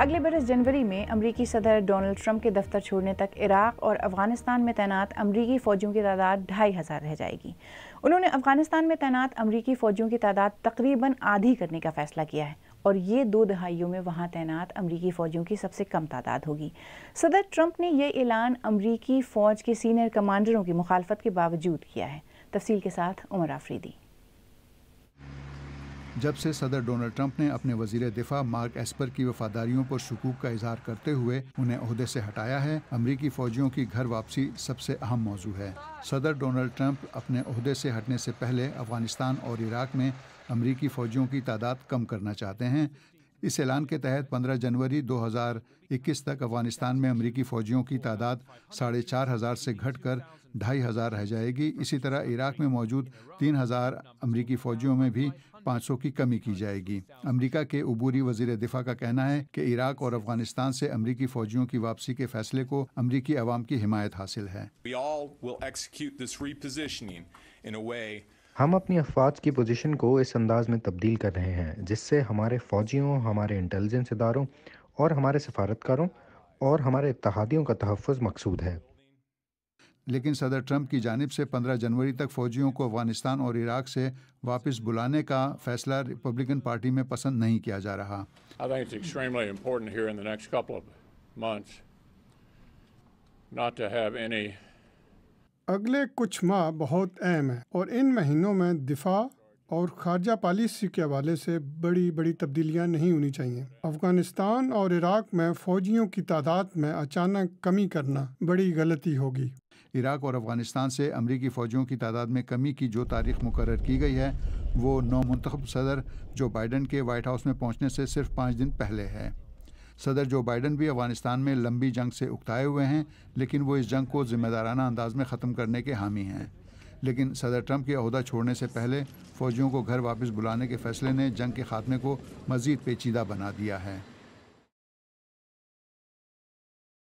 اگلے برس جنوری میں امریکی صدر ڈونلڈ ٹرمپ کے دفتر چھوڑنے تک عراق اور افغانستان میں تعینات امریکی فوجیوں کی تعداد ڈھائی ہزار رہ جائے گی انہوں نے افغانستان میں تعینات امریکی فوجیوں کی تعداد تقریباً آدھی کرنے کا فیصلہ کیا ہے اور یہ دو دہائیوں میں وہاں تعینات امریکی فوجیوں کی سب سے کم تعداد ہوگی صدر ٹرمپ نے یہ اعلان امریکی فوج کے سینئر کمانڈروں کی مخالفت کے باوجود کیا ہے تفصیل کے ساتھ عمر آفریدی جب سے صدر ڈونلڈ ٹرمپ نے اپنے وزیر دفاع مارک ایسپر کی وفاداریوں پر شکوک کا اظہار کرتے ہوئے انہیں عہدے سے ہٹایا ہے امریکی فوجیوں کی گھر واپسی سب سے اہم موضوع ہے صدر ڈونلڈ ٹرمپ اپنے عہدے سے ہٹنے سے پہلے افغانستان اور عراق میں امریکی فوجیوں کی تعداد کم کرنا چاہتے ہیں اس اعلان کے تحت پندرہ جنوری دو ہزار اکیس تک افغانستان میں امریکی فوجیوں کی تعداد ساڑھے چار ہزار سے گھٹ کر ہزار رہ جائے گی اسی طرح عراق میں موجود تین ہزار امریکی فوجیوں میں بھی پانچ سو کی کمی کی جائے گی امریکہ کے عبوری وزیر دفاع کا کہنا ہے کہ عراق اور افغانستان سے امریکی فوجیوں کی واپسی کے فیصلے کو امریکی عوام کی حمایت حاصل ہے ہم اپنی افواج کی پوزیشن کو اس انداز میں تبدیل کر رہے ہیں جس سے ہمارے فوجیوں ہمارے انٹیلیجنس اداروں اور ہمارے سفارتکاروں اور ہمارے اتحادیوں کا تحفظ مقصود ہے لیکن صدر ٹرمپ کی جانب سے پندرہ جنوری تک فوجیوں کو افغانستان اور عراق سے واپس بلانے کا فیصلہ ریپبلکن پارٹی میں پسند نہیں کیا جا رہا اگلے کچھ ماہ بہت اہم ہیں اور ان مہینوں میں دفاع اور خارجہ پالیسی کے حوالے سے بڑی بڑی تبدیلیاں نہیں ہونی چاہیے افغانستان اور عراق میں فوجیوں کی تعداد میں اچانک کمی کرنا بڑی غلطی ہوگی عراق اور افغانستان سے امریکی فوجیوں کی تعداد میں کمی کی جو تاریخ مقرر کی گئی ہے وہ نو منتخب صدر جو بائیڈن کے وائٹ ہاؤس میں پہنچنے سے صرف پانچ دن پہلے ہے صدر جو بائیڈن بھی افغانستان میں لمبی جنگ سے اکتائے ہوئے ہیں لیکن وہ اس جنگ کو ذمہ دارانہ انداز میں ختم کرنے کے حامی ہیں لیکن صدر ٹرمپ کے عہدہ چھوڑنے سے پہلے فوجیوں کو گھر واپس بلانے کے فیصلے نے جنگ کے خاتمے کو مزید پیچیدہ بنا دیا ہے